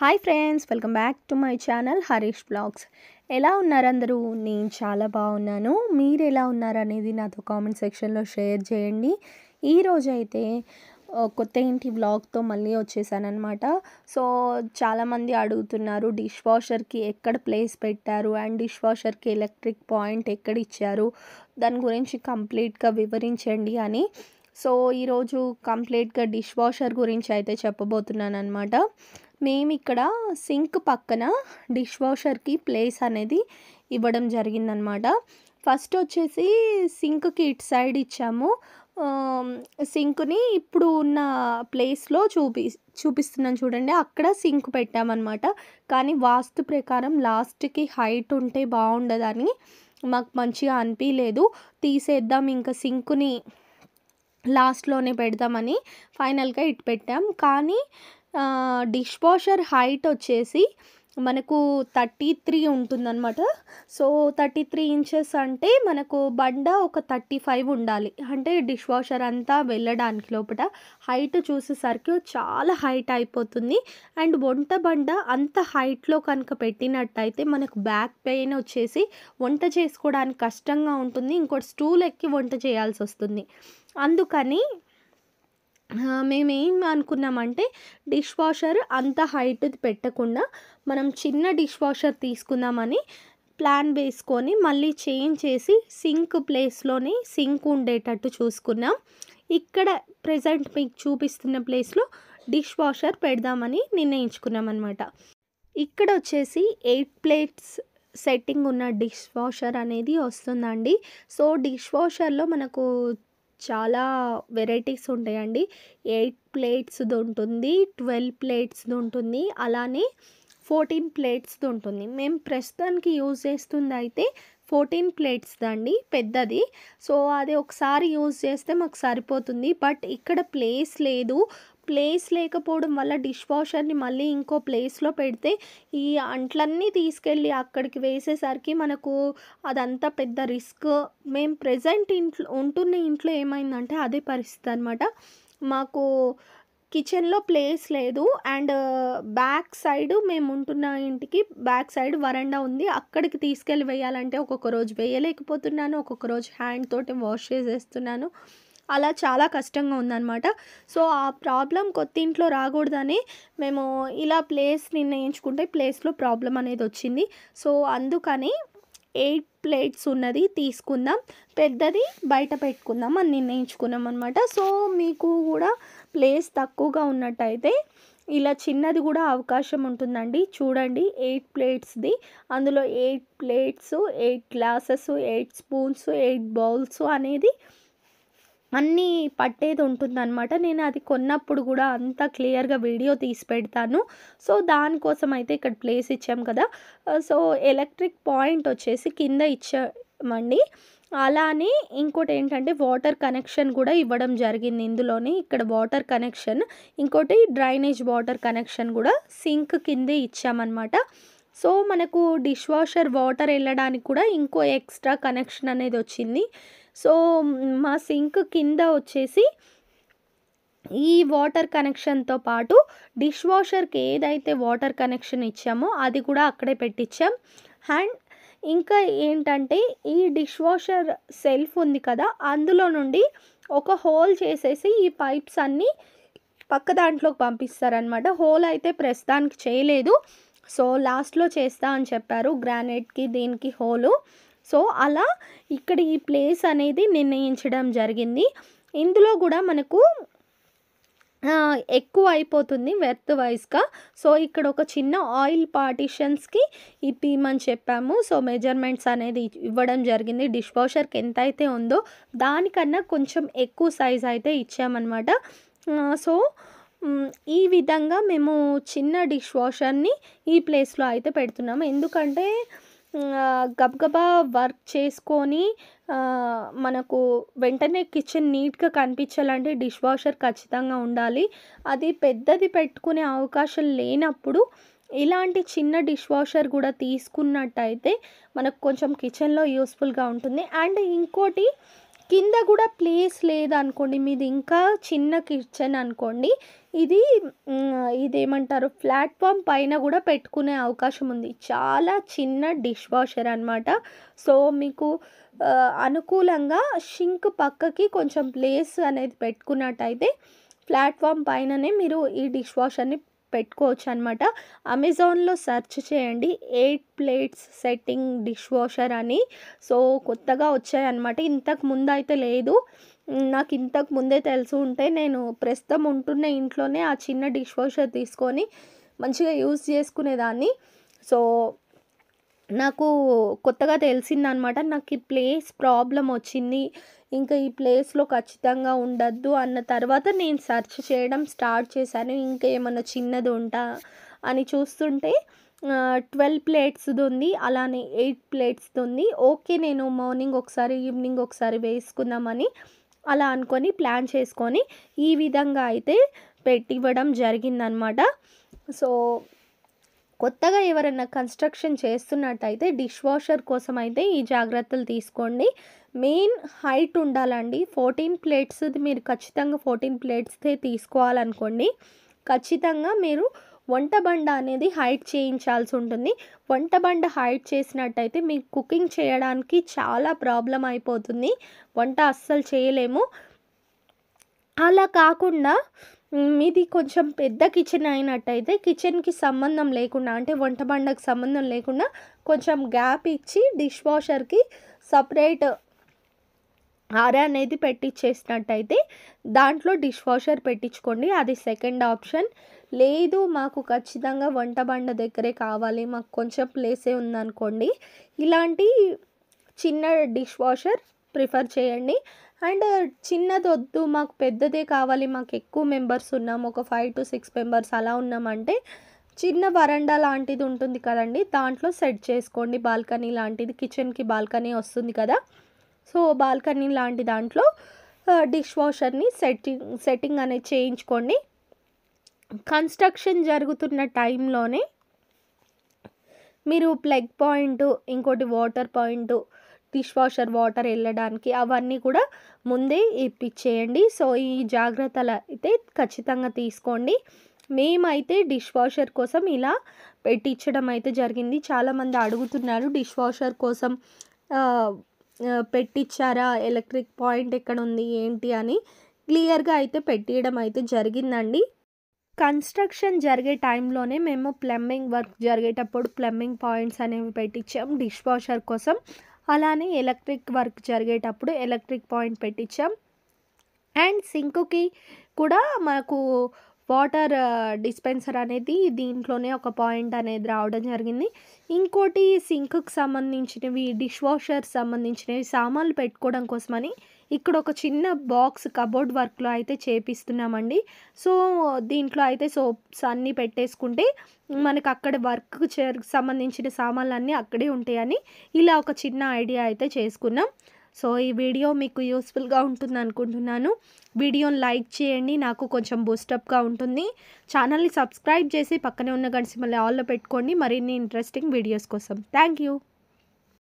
hi friends welcome back to my channel Harish vlogs ఎలా ఉన్నారందరూ నేను చాలా బాగున్నాను మీరు ఎలా ఉన్నారనేది నాతో కామెంట్ సెక్షన్లో షేర్ చేయండి ఈరోజు అయితే కొత్త ఇంటి బ్లాగ్తో మళ్ళీ వచ్చేసానమాట సో చాలామంది అడుగుతున్నారు డిష్ వాషర్కి ఎక్కడ ప్లేస్ పెట్టారు అండ్ డిష్ వాషర్కి ఎలక్ట్రిక్ పాయింట్ ఎక్కడ ఇచ్చారు దాని గురించి కంప్లీట్గా వివరించండి అని సో ఈరోజు కంప్లీట్గా డిష్ వాషర్ గురించి అయితే చెప్పబోతున్నాను అనమాట మేము ఇక్కడ సింక్ పక్కన డిష్ వాషర్కి ప్లేస్ అనేది ఇవ్వడం జరిగిందనమాట ఫస్ట్ వచ్చేసి సింక్కి ఇటు సైడ్ ఇచ్చాము సింక్ని ఇప్పుడు ఉన్న ప్లేస్లో చూపి చూపిస్తున్నాను చూడండి అక్కడ సింక్ పెట్టామన్నమాట కానీ వాస్తు ప్రకారం లాస్ట్కి హైట్ ఉంటే బాగుండదని మాకు మంచిగా అనిపించలేదు తీసేద్దాం ఇంకా సింక్ని లాస్ట్లోనే పెడదామని ఫైనల్గా ఇటు పెట్టాం కానీ డిష్ వాషర్ హైట్ వచ్చేసి మనకు థర్టీ త్రీ ఉంటుందన్నమాట సో థర్టీ త్రీ ఇంచెస్ అంటే మనకు బండ ఒక థర్టీ ఫైవ్ ఉండాలి అంటే డిష్ వాషర్ అంతా వెళ్ళడానికి లోపల హైట్ చూసేసరికి చాలా హైట్ అయిపోతుంది అండ్ వంట బండ అంత హైట్లో కనుక పెట్టినట్టయితే మనకు బ్యాక్ పెయిన్ వచ్చేసి వంట చేసుకోవడానికి కష్టంగా ఉంటుంది ఇంకోటి స్టూల్ ఎక్కి వంట చేయాల్సి వస్తుంది అందుకని మేమేం అనుకున్నామంటే డిష్ వాషర్ అంత హైట్ పెట్టకుండా మనం చిన్న డిష్ వాషర్ తీసుకుందామని ప్లాన్ వేసుకొని మళ్ళీ చేంజ్ చేసి సింక్ ప్లేస్లోనే సింక్ ఉండేటట్టు చూసుకున్నాం ఇక్కడ ప్రజెంట్ మీకు చూపిస్తున్న ప్లేస్లో డిష్ వాషర్ పెడదామని నిర్ణయించుకున్నాం అనమాట ఇక్కడ వచ్చేసి ఎయిట్ ప్లేట్స్ సెట్టింగ్ ఉన్న డిష్ వాషర్ అనేది వస్తుందండి సో డిష్ వాషర్లో మనకు చాలా వెరైటీస్ ఉంటాయండి ఎయిట్ ప్లేట్స్ది ఉంటుంది ట్వెల్వ్ ప్లేట్స్ది ఉంటుంది అలానే ఫోర్టీన్ ప్లేట్స్ది ఉంటుంది మేము ప్రస్తుతానికి యూజ్ చేస్తుంది అయితే ఫోర్టీన్ ప్లేట్స్ అండి పెద్దది సో అది ఒకసారి యూజ్ చేస్తే మాకు సరిపోతుంది బట్ ఇక్కడ ప్లేస్ లేదు ప్లేస్ లేకపోవడం వల్ల డిష్ వాషర్ని మళ్ళీ ఇంకో ప్లేస్లో పెడితే ఈ అంట్లన్నీ తీసుకెళ్ళి అక్కడికి వేసేసరికి మనకు అదంతా పెద్ద రిస్క్ మేము ప్రజెంట్ ఇంట్లో ఉంటున్న ఇంట్లో ఏమైందంటే అదే పరిస్థితి అనమాట మాకు కిచెన్లో ప్లేస్ లేదు అండ్ బ్యాక్ సైడ్ మేము ఉంటున్న ఇంటికి బ్యాక్ సైడ్ వరండా ఉంది అక్కడికి తీసుకెళ్ళి వేయాలంటే ఒక్కొక్క రోజు వేయలేకపోతున్నాను ఒక్కొక్క రోజు హ్యాండ్ తోటి వాష్ చేసేస్తున్నాను అలా చాలా కష్టంగా ఉందన్నమాట సో ఆ ప్రాబ్లం కొత్త ఇంట్లో రాకూడదని మేము ఇలా ప్లేస్ నిర్ణయించుకుంటే ప్లేస్లో ప్రాబ్లం అనేది వచ్చింది సో అందుకని ఎయిట్ ప్లేట్స్ ఉన్నది తీసుకుందాం పెద్దది బయట పెట్టుకుందాం అని నిర్ణయించుకున్నాం అనమాట సో మీకు కూడా ప్లేస్ తక్కువగా ఉన్నట్టయితే ఇలా చిన్నది కూడా అవకాశం ఉంటుందండి చూడండి ఎయిట్ ప్లేట్స్ది అందులో eight plates eight glasses eight spoons eight bowls అనేది అన్నీ పట్టేది ఉంటుందన్నమాట నేను అది కొన్నప్పుడు కూడా అంత క్లియర్గా వీడియో తీసి పెడతాను సో దానికోసం అయితే ఇక్కడ ప్లేస్ ఇచ్చాం కదా సో ఎలక్ట్రిక్ పాయింట్ వచ్చేసి కింద ఇచ్చామండి అలానే ఇంకోటి ఏంటంటే వాటర్ కనెక్షన్ కూడా ఇవ్వడం జరిగింది ఇందులోనే ఇక్కడ వాటర్ కనెక్షన్ ఇంకోటి డ్రైనేజ్ వాటర్ కనెక్షన్ కూడా సింక్ కిందే ఇచ్చామన్నమాట సో మనకు డిష్ వాషర్ వాటర్ వెళ్ళడానికి కూడా ఇంకో ఎక్స్ట్రా కనెక్షన్ అనేది వచ్చింది సో మా సింక్ కింద వచ్చేసి ఈ వాటర్ కనెక్షన్తో పాటు డిష్ వాషర్కి ఏదైతే వాటర్ కనెక్షన్ ఇచ్చామో అది కూడా అక్కడే పెట్టించాం అండ్ ఇంకా ఏంటంటే ఈ డిష్ వాషర్ సెల్ఫ్ ఉంది కదా అందులో నుండి ఒక హోల్ చేసేసి ఈ పైప్స్ అన్నీ పక్క దాంట్లోకి పంపిస్తారనమాట హోల్ అయితే ప్రస్తుతానికి చేయలేదు సో లాస్ట్లో చేస్తా అని చెప్పారు గ్రానైట్కి దీనికి హోలు సో అలా ఇక్కడ ఈ ప్లేస్ అనేది నిర్ణయించడం జరిగింది ఇందులో కూడా మనకు ఎక్కువ అయిపోతుంది వెర్త్ వైజ్గా సో ఇక్కడ ఒక చిన్న ఆయిల్ పార్టిషన్స్కి ఇప్పిమని చెప్పాము సో మెజర్మెంట్స్ అనేది ఇవ్వడం జరిగింది డిష్ వాషర్కి ఎంత అయితే ఉందో దానికన్నా కొంచెం ఎక్కువ సైజ్ అయితే ఇచ్చామన్నమాట సో ఈ విధంగా మేము చిన్న డిష్ వాషర్ని ఈ ప్లేస్లో అయితే పెడుతున్నాము ఎందుకంటే గబగబా వర్క్ చేసుకొని మనకు వెంటనే కిచెన్ నీట్గా కనిపించాలంటే డిష్ వాషర్ ఖచ్చితంగా ఉండాలి అది పెద్దది పెట్టుకునే అవకాశం లేనప్పుడు ఇలాంటి చిన్న డిష్ వాషర్ కూడా తీసుకున్నట్టయితే మనకు కొంచెం కిచెన్లో యూస్ఫుల్గా ఉంటుంది అండ్ ఇంకోటి కింద కూడా ప్లేస్ లేదనుకోండి మీది ఇంకా చిన్న కిచెన్ అనుకోండి ఇది ఇదేమంటారు ప్లాట్ఫామ్ పైన కూడా పెట్టుకునే అవకాశం ఉంది చాలా చిన్న డిష్ వాషర్ అనమాట సో మీకు అనుకూలంగా షింక్ పక్కకి కొంచెం ప్లేస్ అనేది పెట్టుకున్నట్టయితే ప్లాట్ఫామ్ పైననే మీరు ఈ డిష్ వాషర్ని పెట్టుకోవచ్చు అనమాట అమెజాన్లో సెర్చ్ చేయండి eight plates setting dish washer అని సో కొత్తగా వచ్చాయన్నమాట ఇంతకు ముందు అయితే లేదు నాకు ఇంతకు ముందే తెలిసి ఉంటే నేను ప్రస్తుతం ఉంటున్న ఇంట్లోనే ఆ చిన్న డిష్ వాషర్ తీసుకొని మంచిగా యూజ్ చేసుకునేదాన్ని సో నాకు కొత్తగా తెలిసిందనమాట నాకు ఈ ప్లేస్ ప్రాబ్లం వచ్చింది ఇంకా ఈ ప్లేస్లో ఖచ్చితంగా ఉండద్దు అన్న తర్వాత నేను సెర్చ్ చేయడం స్టార్ట్ చేశాను ఇంకా ఏమన్నా చిన్నది ఉంటా అని చూస్తుంటే ట్వెల్వ్ ప్లేట్స్ది ఉంది అలానే ఎయిట్ ప్లేట్స్ది ఉంది ఓకే నేను మార్నింగ్ ఒకసారి ఈవినింగ్ ఒకసారి వేసుకుందామని అలా అనుకొని ప్లాన్ చేసుకొని ఈ విధంగా అయితే పెట్టివ్వడం జరిగిందనమాట సో కొత్తగా ఎవరైనా కన్స్ట్రక్షన్ చేస్తున్నట్టయితే డిష్ వాషర్ కోసం అయితే ఈ జాగ్రత్తలు తీసుకోండి మెయిన్ హైట్ ఉండాలండి ఫోర్టీన్ ప్లేట్స్ మీరు ఖచ్చితంగా ఫోర్టీన్ ప్లేట్స్దే తీసుకోవాలనుకోండి ఖచ్చితంగా మీరు వంట బండ అనేది హైట్ చేయించాల్సి ఉంటుంది వంట బండ హైట్ చేసినట్టయితే మీ కుకింగ్ చేయడానికి చాలా ప్రాబ్లం అయిపోతుంది వంట అస్సలు చేయలేము అలా కాకుండా మీది కొంచెం పెద్ద కిచెన్ అయినట్టయితే కిచెన్కి సంబంధం లేకుండా అంటే వంట బండకు సంబంధం లేకుండా కొంచెం గ్యాప్ ఇచ్చి డిష్ వాషర్కి సపరేట్ ఆర అనేది పెట్టించేసినట్టయితే దాంట్లో డిష్ వాషర్ పెట్టించుకోండి అది సెకండ్ ఆప్షన్ లేదు మాకు ఖచ్చితంగా వంట బండ దగ్గరే కావాలి మాకు కొంచెం ప్లేసే ఉందనుకోండి ఇలాంటి చిన్న డిష్ వాషర్ ప్రిఫర్ చేయండి అండ్ చిన్నది వద్దు మాకు పెద్దదే కావాలి మాకు ఎక్కువ మెంబర్స్ ఉన్నాం ఒక ఫైవ్ టు సిక్స్ మెంబర్స్ అలా ఉన్నామంటే చిన్న వరండా లాంటిది ఉంటుంది కదండి దాంట్లో సెట్ చేసుకోండి బాల్కనీ లాంటిది కిచెన్కి బాల్కనీ వస్తుంది కదా సో బాల్కనీ లాంటి దాంట్లో డిష్ వాషర్ని సెట్టింగ్ సెట్టింగ్ అనేది చేయించుకోండి కన్స్ట్రక్షన్ జరుగుతున్న టైంలోనే మీరు ప్లగ్ పాయింట్ ఇంకోటి water point dish washer water వెళ్ళడానికి అవన్నీ కూడా ముందే ఇప్పించేయండి సో ఈ జాగ్రత్తలు అయితే ఖచ్చితంగా తీసుకోండి మేమైతే డిష్ వాషర్ కోసం ఇలా పెట్టించడం అయితే జరిగింది చాలామంది అడుగుతున్నారు డిష్ వాషర్ కోసం పెట్టించారా ఎలక్ట్రిక్ పాయింట్ ఎక్కడ ఉంది ఏంటి అని క్లియర్గా అయితే పెట్టియడం అయితే జరిగిందండి కన్స్ట్రక్షన్ జరిగే టైంలోనే మేము ప్లంబింగ్ వర్క్ జరిగేటప్పుడు ప్లంబింగ్ పాయింట్స్ అనేవి పెట్టించాం డిష్ వాషర్ కోసం అలానే ఎలక్ట్రిక్ వర్క్ జరిగేటప్పుడు ఎలక్ట్రిక్ పాయింట్ పెట్టించాం అండ్ సింక్కి కూడా మాకు వాటర్ డిస్పెన్సర్ అనేది దీంట్లోనే ఒక పాయింట్ అనేది రావడం జరిగింది ఇంకోటి సింక్కి సంబంధించినవి డిష్ వాషర్ సంబంధించినవి సామాన్లు పెట్టుకోవడం కోసమని ఇక్కడ ఒక చిన్న బాక్స్ కబోర్డ్ వర్క్లో అయితే చేపిస్తున్నామండి సో దీంట్లో అయితే సోప్స్ అన్నీ పెట్టేసుకుంటే మనకు అక్కడ వర్క్ సంబంధించిన సామాన్లు అన్నీ అక్కడే ఉంటాయని ఇలా ఒక చిన్న ఐడియా అయితే చేసుకున్నాం సో ఈ వీడియో మీకు యూస్ఫుల్గా ఉంటుంది అనుకుంటున్నాను వీడియోని లైక్ చేయండి నాకు కొంచెం బూస్టప్గా ఉంటుంది ఛానల్ని సబ్స్క్రైబ్ చేసి పక్కనే ఉన్న గడిసి మళ్ళీ ఆల్లో పెట్టుకోండి మరిన్ని ఇంట్రెస్టింగ్ వీడియోస్ కోసం థ్యాంక్ యూ